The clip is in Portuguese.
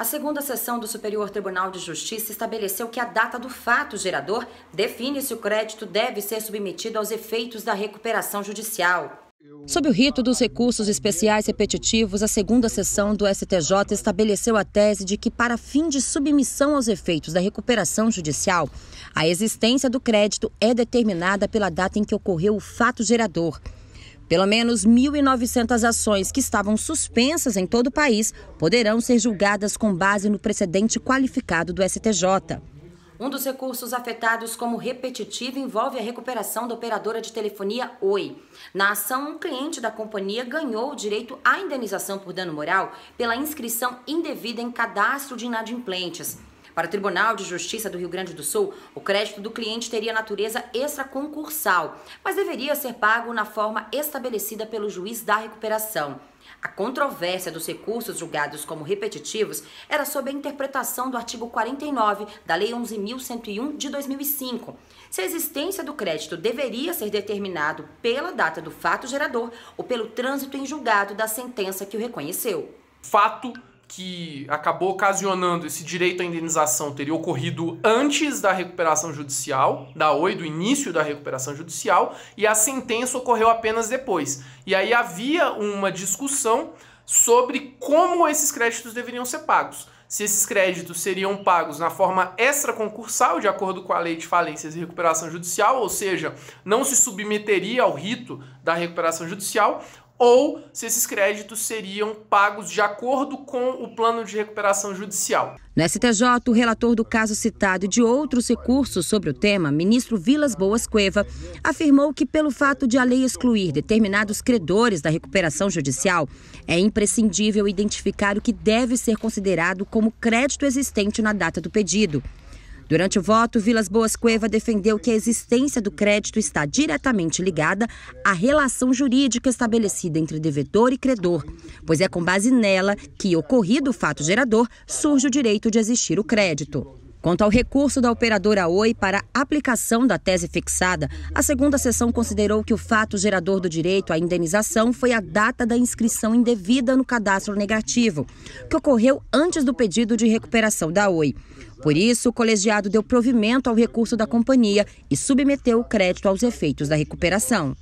A segunda sessão do Superior Tribunal de Justiça estabeleceu que a data do fato gerador define se o crédito deve ser submetido aos efeitos da recuperação judicial. Sob o rito dos recursos especiais repetitivos, a segunda sessão do STJ estabeleceu a tese de que, para fim de submissão aos efeitos da recuperação judicial, a existência do crédito é determinada pela data em que ocorreu o fato gerador. Pelo menos 1.900 ações que estavam suspensas em todo o país poderão ser julgadas com base no precedente qualificado do STJ. Um dos recursos afetados como repetitivo envolve a recuperação da operadora de telefonia Oi. Na ação, um cliente da companhia ganhou o direito à indenização por dano moral pela inscrição indevida em cadastro de inadimplentes. Para o Tribunal de Justiça do Rio Grande do Sul, o crédito do cliente teria natureza extraconcursal, mas deveria ser pago na forma estabelecida pelo juiz da recuperação. A controvérsia dos recursos julgados como repetitivos era sob a interpretação do artigo 49 da Lei 11.101 de 2005. Se a existência do crédito deveria ser determinado pela data do fato gerador ou pelo trânsito em julgado da sentença que o reconheceu. Fato que acabou ocasionando esse direito à indenização teria ocorrido antes da recuperação judicial, da OI, do início da recuperação judicial, e a sentença ocorreu apenas depois. E aí havia uma discussão sobre como esses créditos deveriam ser pagos. Se esses créditos seriam pagos na forma extraconcursal, de acordo com a lei de falências e recuperação judicial, ou seja, não se submeteria ao rito da recuperação judicial, ou se esses créditos seriam pagos de acordo com o plano de recuperação judicial. No STJ, o relator do caso citado e de outros recursos sobre o tema, ministro Vilas Boas Cueva, afirmou que, pelo fato de a lei excluir determinados credores da recuperação judicial, é imprescindível identificar o que deve ser considerado como crédito existente na data do pedido. Durante o voto, Vilas Boas Cueva defendeu que a existência do crédito está diretamente ligada à relação jurídica estabelecida entre devedor e credor, pois é com base nela que, ocorrido o fato gerador, surge o direito de existir o crédito. Quanto ao recurso da operadora Oi para aplicação da tese fixada, a segunda sessão considerou que o fato gerador do direito à indenização foi a data da inscrição indevida no cadastro negativo, que ocorreu antes do pedido de recuperação da Oi. Por isso, o colegiado deu provimento ao recurso da companhia e submeteu o crédito aos efeitos da recuperação.